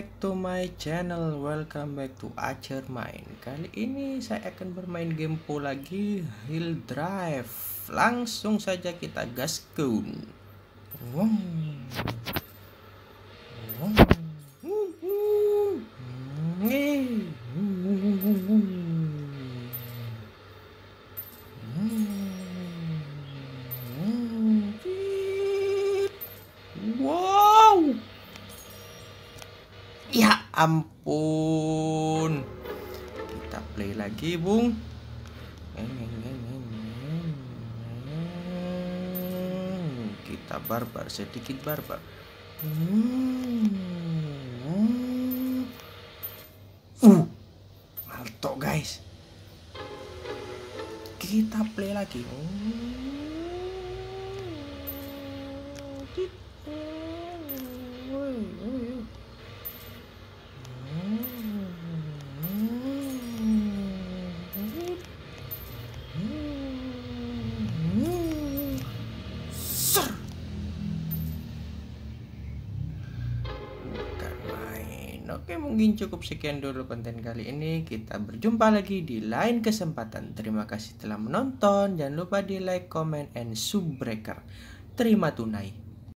back to my channel Welcome back to Acer Main Kali ini saya akan bermain game po lagi Hill Drive Langsung saja kita gaskun Wow Ya ampun. Kita play lagi, Bung. Kita barbar sedikit barbar. Uh, mantap guys. Kita play lagi. Oh. Oke, mungkin cukup sekian dulu konten kali ini. Kita berjumpa lagi di lain kesempatan. Terima kasih telah menonton. Jangan lupa di like, comment, and subbreaker. Terima tunai.